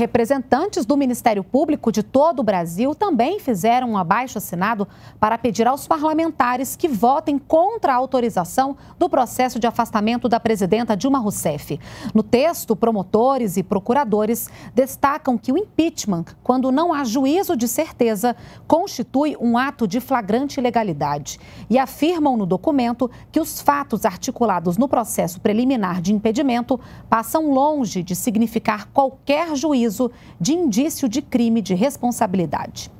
Representantes do Ministério Público de todo o Brasil também fizeram um abaixo assinado para pedir aos parlamentares que votem contra a autorização do processo de afastamento da presidenta Dilma Rousseff. No texto, promotores e procuradores destacam que o impeachment, quando não há juízo de certeza, constitui um ato de flagrante ilegalidade e afirmam no documento que os fatos articulados no processo preliminar de impedimento passam longe de significar qualquer juízo de indício de crime de responsabilidade.